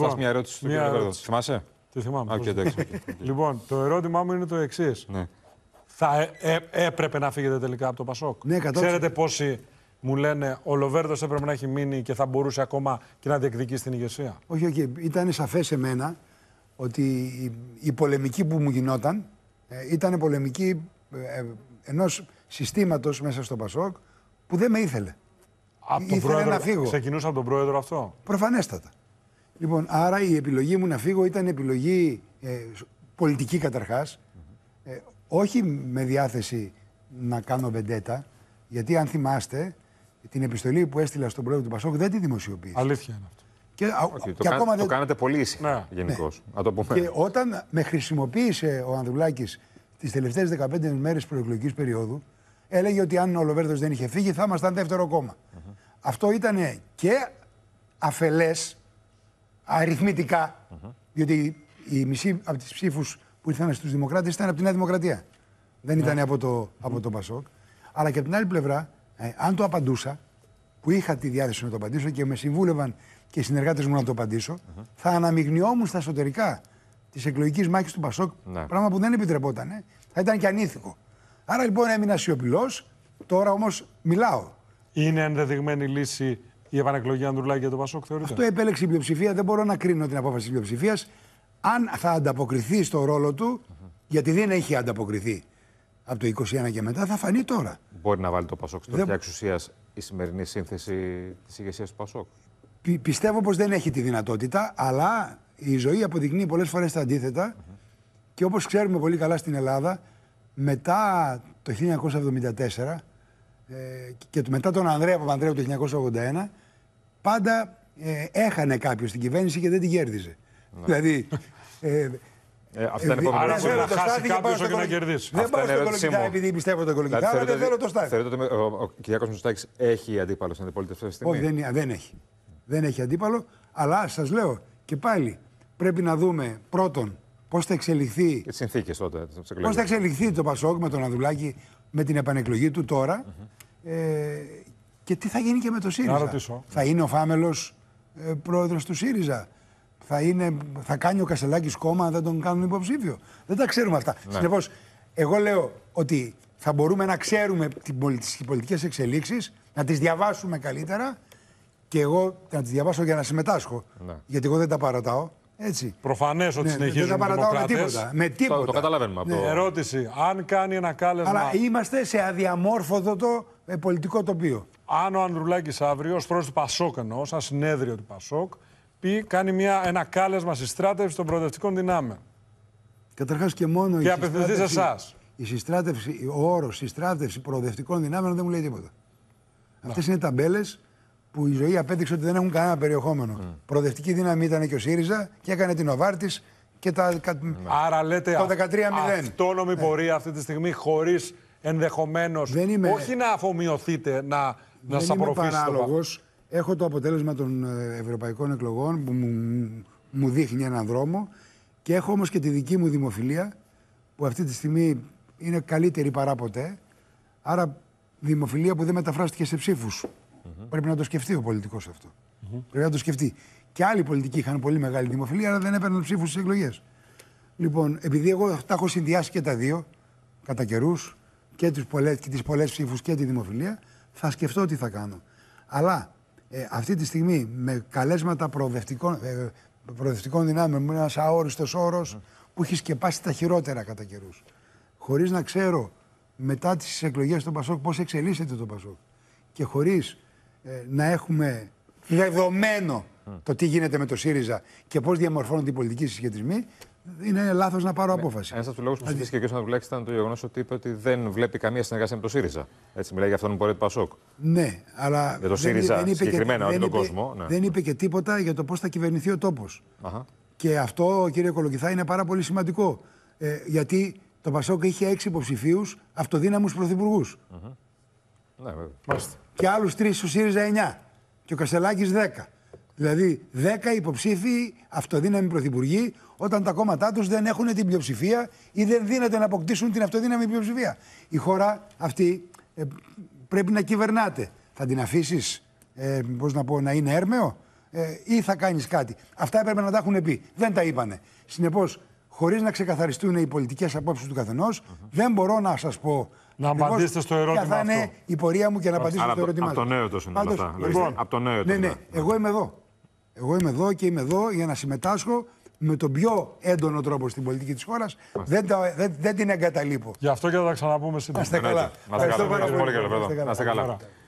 Λοιπόν, μια ερώτηση στον κύριο Βέρδο. Θυμάσαι. Τη θυμάμαι. Okay, λοιπόν, το ερώτημά μου είναι το εξής. Ναι. Θα ε, ε, έπρεπε να φύγετε τελικά από το Πασόκ. Ναι, Ξέρετε πόσοι μου λένε ο Λοβέρδος έπρεπε να έχει μείνει και θα μπορούσε ακόμα και να διεκδικήσει στην ηγεσία. Όχι, όχι. Ήταν σαφές σε μένα ότι η, η πολεμική που μου γινόταν ε, ήταν πολεμική ε, ε ενός συστήματος μέσα στο Πασόκ που δεν με ήθελε. Από ήθελε τον πρόεδρο, να φύγω. Ξεκινούσα από τον πρόεδρο αυτό. Προφανέστατα. Λοιπόν, άρα η επιλογή μου να φύγω ήταν επιλογή ε, πολιτική καταρχάς, ε, όχι με διάθεση να κάνω βεντέτα, γιατί αν θυμάστε, την επιστολή που έστειλα στον πρόεδρο του Πασόκ δεν τη δημοσιοποίησα. Αλήθεια είναι αυτό. Και, και το, ακόμα δεν... το κάνατε πολύ ήσυχα ναι. γενικώς. Ναι. Και όταν με χρησιμοποίησε ο Ανδρουλάκης τις τελευταίες 15 μέρες προεκλογικής περίοδου, έλεγε ότι αν ο Λοβέρδο δεν είχε φύγει, θα ήμασταν δεύτερο κόμμα. Αυτό ήταν και αφελές αριθμητικά, mm διότι η μισή από τις ψήφους που ήρθαν στους Δημοκράτες ήταν από την Νέα Δημοκρατία. Δεν ναι. ήταν από το, από το Πασόκ. Αλλά και από την άλλη πλευρά, ε, αν το απαντούσα, που είχα τη διάθεση να το απαντήσω και με συμβούλευαν και οι συνεργάτες μου να το απαντήσω, θα αναμειγνιόμουν στα εσωτερικά της εκλογικής μάχης του Πασόκ. Ναι. Πράγμα που δεν επιτρεπόταν. Ε. Θα ήταν και ανήθικο. Άρα λοιπόν έμεινα σιωπηλός. Τώρα όμως μιλάω. Είναι ενδεδειγμένη λύση η επανεκλογή Ανδρουλάκη για το Πασόκ, θεωρείτε. Αυτό επέλεξε η πλειοψηφία. Δεν μπορώ να κρίνω την απόφαση της πλειοψηφίας. Αν θα ανταποκριθεί στο ρόλο του, γιατί δεν έχει ανταποκριθεί από το 21 και μετά, θα φανεί τώρα. Μπορεί να βάλει το Πασόκ στο δεν... εξουσίας η σημερινή σύνθεση της ηγεσίας του Πασόκ. πιστεύω πως δεν έχει τη δυνατότητα, αλλά η ζωή αποδεικνύει πολλές φορές τα αντιθετα Και όπως ξέρουμε πολύ καλά στην Ελλάδα, μετά το 1974 ε, και μετά τον Ανδρέα Παπανδρέου το 1981, πάντα ε, έχανε κάποιος την κυβέρνηση και δεν την κέρδιζε. Ναι. Δηλαδή. Ε, ε, ε, αυτά είναι ε, Άρα θέλω να χάσει κάποιο και να κερδίσει. Δεν πάω στο κολοκυθά επειδή πιστεύω το κολοκυθά, αλλά δηλαδή, δεν θέλω το στάδι. Θεωρείτε ότι ο κ. Μητσοτάκης έχει αντίπαλο στην αντιπολίτευση αυτή τη στιγμή. Όχι, δεν έχει. Δεν έχει αντίπαλο, αλλά σας λέω και πάλι πρέπει να δούμε πρώτον πώς θα εξελιχθεί. Τις συνθήκες τότε. Πώς θα εξελιχθεί το Πασόκ με τον Ανδουλάκη με την επανεκλογή του τώρα. Ε, και τι θα γίνει και με το ΣΥΡΙΖΑ. Θα είναι ο Φάμελος ε, πρόεδρος του ΣΥΡΙΖΑ. Θα, είναι, θα κάνει ο Κασελάκης κόμμα, δεν τον κάνουν υποψήφιο. Δεν τα ξέρουμε αυτά. Ναι. εγώ λέω ότι θα μπορούμε να ξέρουμε τις πολιτικές εξελίξεις, να τις διαβάσουμε καλύτερα και εγώ να τις διαβάσω για να συμμετάσχω. Ναι. Γιατί εγώ δεν τα παρατάω. Έτσι. Προφανές ότι ναι, συνεχίζουν δεν τα παρατάω με τίποτα. Με Το, το καταλαβαίνουμε. Ναι. Ερώτηση. Αν κάνει ένα κάλεσμα. Αλλά είμαστε σε αδιαμόρφωτο ε, πολιτικό τοπίο. Αν ο Ανδρουλάκης αύριο, ως πρόεδρος του Πασόκ εννοώ, σαν συνέδριο του Πασόκ, πει, κάνει μια, ένα κάλεσμα στη στράτευση των προοδευτικών δυνάμεων. Καταρχάς και μόνο. Και απευθυνθεί σε εσάς. Η συστράτευση, ο όρος συστράτευση προοδευτικών δυνάμεων δεν μου λέει τίποτα. Αυτές είναι ταμπέλες που η ζωή απέδειξε ότι δεν έχουν κανένα περιεχόμενο. Προοδευτική δύναμη ήταν και ο ΣΥΡΙΖΑ και έκανε την Οβάρτης και τα. Άρα λέτε το 13 αυτόνομη ναι. πορεία αυτή τη στιγμή χωρίς ενδεχομένως όχι να αφομοιωθείτε, να, να σα απορροφήσετε. Έχω το αποτέλεσμα των ε, ευρωπαϊκών εκλογών που μου, μου δείχνει έναν δρόμο και έχω όμως και τη δική μου δημοφιλία που αυτή τη στιγμή είναι καλύτερη παρά ποτέ. Άρα δημοφιλία που δεν μεταφράστηκε σε ψηφους Πρέπει να το σκεφτεί ο πολιτικός Πρέπει να το σκεφτεί. Και άλλοι πολιτικοί είχαν πολύ μεγάλη δημοφιλία, αλλά δεν έπαιρναν ψήφους στις εκλογές. Λοιπόν, επειδή εγώ τα έχω συνδυάσει και τα δύο κατά καιρούς, και, τις πολλές, και τις πολλές ψήφους και τη δημοφιλία, θα σκεφτώ τι θα κάνω. Αλλά ε, αυτή τη στιγμή με καλέσματα προοδευτικών, ε, δυνάμεων, με ένας αόριστος όρος που έχει σκεπάσει τα χειρότερα κατά καιρούς. Χωρίς να ξέρω μετά τις εκλογές του Πασόκ πώς εξελίσσεται το Πασόκ και χωρίς ε, να έχουμε δεδομένο mm. το τι γίνεται με το ΣΥΡΙΖΑ και πώς διαμορφώνονται οι πολιτικοί συσχετισμοί, είναι λάθος να πάρω ναι. απόφαση. Ένας από τους λόγους που συζήτησε και ο κ. Ανδρουλάκη ήταν το γεγονός ότι είπε ότι δεν βλέπει καμία συνεργασία με το ΣΥΡΙΖΑ. Έτσι μιλάει για αυτόν τον Πορέτ Πασόκ. Ναι, αλλά. Για το ΣΥΡΙΖΑ δεν, δεν συγκεκριμένα, όχι τον κόσμο. Ναι. Δεν είπε και τίποτα για το πώς θα κυβερνηθεί ο τόπος. Και αυτό, κύριε Κολοκυθά, είναι πάρα πολύ σημαντικό. Ε, γιατί το Πασόκ είχε έξι υποψηφίους αυτοδύναμους πρωθυπουργούς. Ναι, βέβαια. Και άλλους τρεις ο ΣΥΡΙΖΑ 9 και ο Κασελάκης 10. Δηλαδή, 10 υποψήφοι αυτοδύναμοι πρωθυπουργοί, όταν τα κόμματά τους δεν έχουν την πλειοψηφία ή δεν δίνεται να αποκτήσουν την αυτοδύναμη πλειοψηφία. Η χώρα αυτή ε, πρέπει να αποκτησουν την αυτοδυναμη πλειοψηφια η χωρα αυτη πρεπει να κυβερναται Θα την αφήσεις, ε, πώς να πω, να είναι έρμεο ε, ή θα κάνεις κάτι. Αυτά έπρεπε να τα έχουν πει. Δεν τα είπανε. Συνεπώς, χωρίς να ξεκαθαριστούν οι πολιτικές απόψεις του καθενο δεν μπορώ να σας πω. Να απαντήσετε στο ερώτημα. Ποια θα είναι αυτό. η πορεία μου και να απαντήσετε στο ερώτημά Από το νέο το είναι από το νέο ναι, ναι, λοιπόν. εγώ είμαι εδώ. Εγώ είμαι εδώ και είμαι εδώ για να συμμετάσχω με τον πιο έντονο τρόπο στην πολιτική της χώρας. Δεν, δεν, δεν την εγκαταλείπω. Γι' αυτό και θα τα ξαναπούμε στην Να είστε καλά. Να είστε καλά.